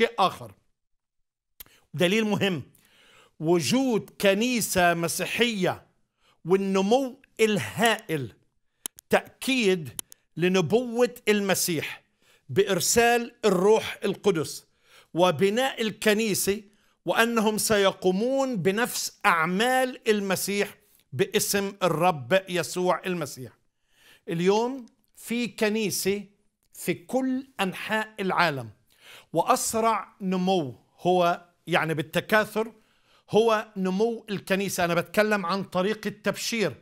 شيء آخر دليل مهم وجود كنيسة مسيحية والنمو الهائل تأكيد لنبوة المسيح بإرسال الروح القدس وبناء الكنيسة وأنهم سيقومون بنفس أعمال المسيح باسم الرب يسوع المسيح اليوم في كنيسة في كل أنحاء العالم وأسرع نمو هو يعني بالتكاثر هو نمو الكنيسة أنا بتكلم عن طريق التبشير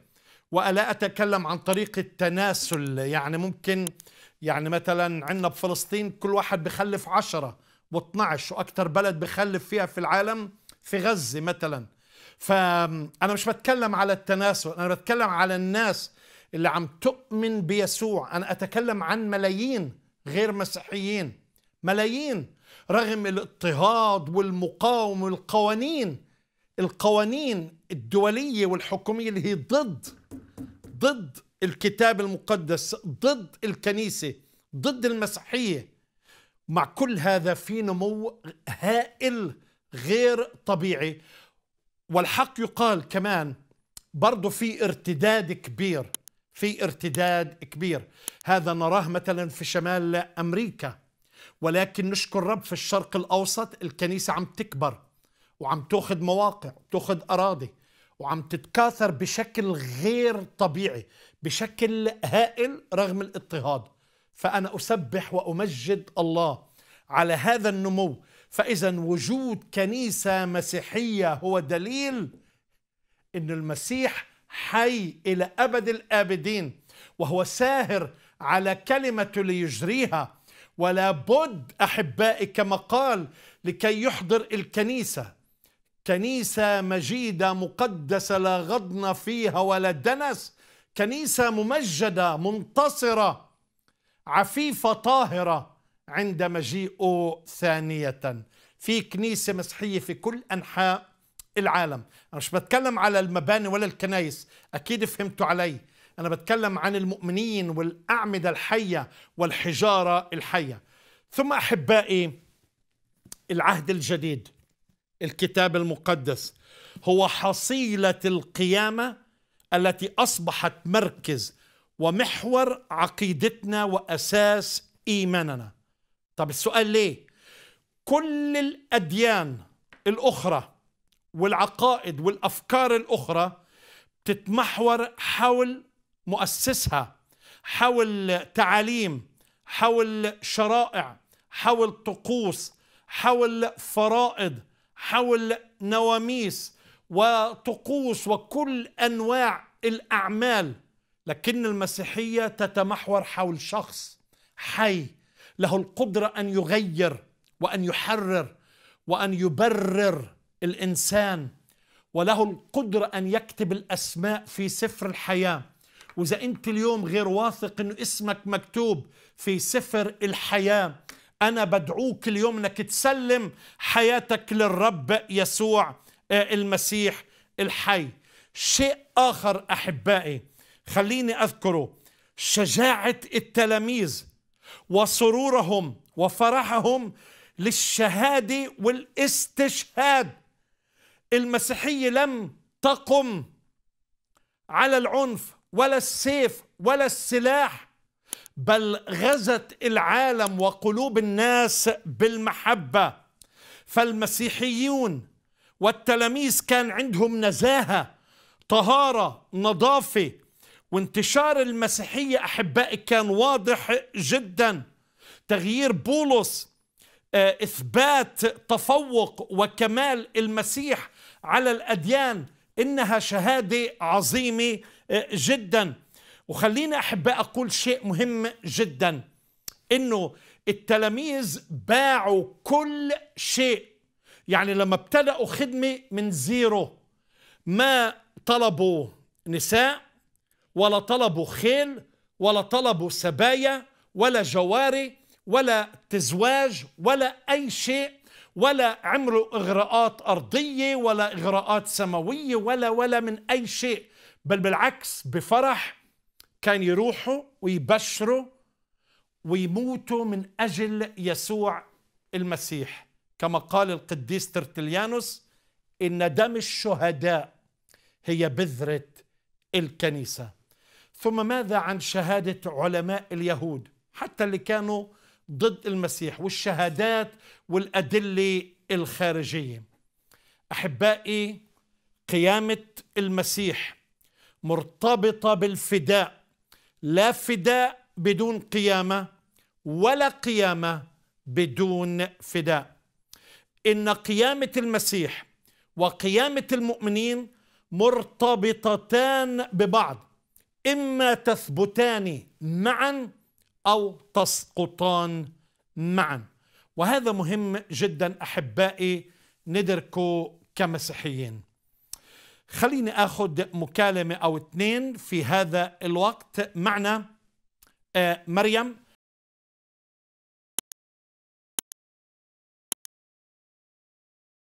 وألا أتكلم عن طريق التناسل يعني ممكن يعني مثلا عندنا بفلسطين كل واحد بخلف عشرة و12 وأكثر بلد بخلف فيها في العالم في غزة مثلا فأنا مش بتكلم على التناسل أنا بتكلم على الناس اللي عم تؤمن بيسوع أنا أتكلم عن ملايين غير مسيحيين ملايين رغم الاضطهاد والمقاومة والقوانين القوانين الدولية والحكومية اللي هي ضد ضد الكتاب المقدس ضد الكنيسة ضد المسيحية مع كل هذا في نمو هائل غير طبيعي والحق يقال كمان برضو في ارتداد كبير في ارتداد كبير هذا نراه مثلا في شمال أمريكا ولكن نشكر رب في الشرق الأوسط الكنيسة عم تكبر وعم تأخذ مواقع تأخذ أراضي وعم تتكاثر بشكل غير طبيعي بشكل هائل رغم الاضطهاد فأنا أسبح وأمجد الله على هذا النمو فإذا وجود كنيسة مسيحية هو دليل أن المسيح حي إلى أبد الآبدين وهو ساهر على كلمته ليجريها ولا بد احبائي كما قال لكي يحضر الكنيسه كنيسه مجيده مقدسه لا غضن فيها ولا دنس كنيسه ممجده منتصره عفيفه طاهره عند مجيئه ثانيه في كنيسه مسيحيه في كل انحاء العالم انا مش بتكلم على المباني ولا الكنايس اكيد فهمتوا علي أنا بتكلم عن المؤمنين والأعمدة الحية والحجارة الحية ثم أحبائي العهد الجديد الكتاب المقدس هو حصيلة القيامة التي أصبحت مركز ومحور عقيدتنا وأساس إيماننا طب السؤال ليه؟ كل الأديان الأخرى والعقائد والأفكار الأخرى تتمحور حول مؤسسها حول تعاليم حول شرائع حول طقوس حول فرائض حول نواميس وطقوس وكل انواع الاعمال لكن المسيحيه تتمحور حول شخص حي له القدره ان يغير وان يحرر وان يبرر الانسان وله القدره ان يكتب الاسماء في سفر الحياه واذا انت اليوم غير واثق انه اسمك مكتوب في سفر الحياه انا بدعوك اليوم انك تسلم حياتك للرب يسوع آه، المسيح الحي شيء اخر احبائي خليني اذكره شجاعه التلاميذ وسرورهم وفرحهم للشهاده والاستشهاد المسيحيه لم تقم على العنف ولا السيف ولا السلاح بل غزت العالم وقلوب الناس بالمحبه فالمسيحيون والتلاميذ كان عندهم نزاهه طهاره نظافه وانتشار المسيحيه احبائي كان واضح جدا تغيير بولس آه، اثبات تفوق وكمال المسيح على الاديان انها شهاده عظيمه جدا وخليني أحب اقول شيء مهم جدا انه التلاميذ باعوا كل شيء يعني لما ابتدأوا خدمة من زيرو ما طلبوا نساء ولا طلبوا خيل ولا طلبوا سبايا ولا جواري ولا تزواج ولا أي شيء ولا عملوا إغراءات أرضية ولا إغراءات سماوية ولا ولا من أي شيء بل بالعكس بفرح كان يروحوا ويبشروا ويموتوا من أجل يسوع المسيح كما قال القديس ترتليانوس إن دم الشهداء هي بذرة الكنيسة ثم ماذا عن شهادة علماء اليهود حتى اللي كانوا ضد المسيح والشهادات والأدلة الخارجية أحبائي قيامة المسيح مرتبطه بالفداء لا فداء بدون قيامه ولا قيامه بدون فداء ان قيامه المسيح وقيامه المؤمنين مرتبطتان ببعض اما تثبتان معا او تسقطان معا وهذا مهم جدا احبائي ندركه كمسيحيين خليني اخذ مكالمه او اثنين في هذا الوقت معنا آه، مريم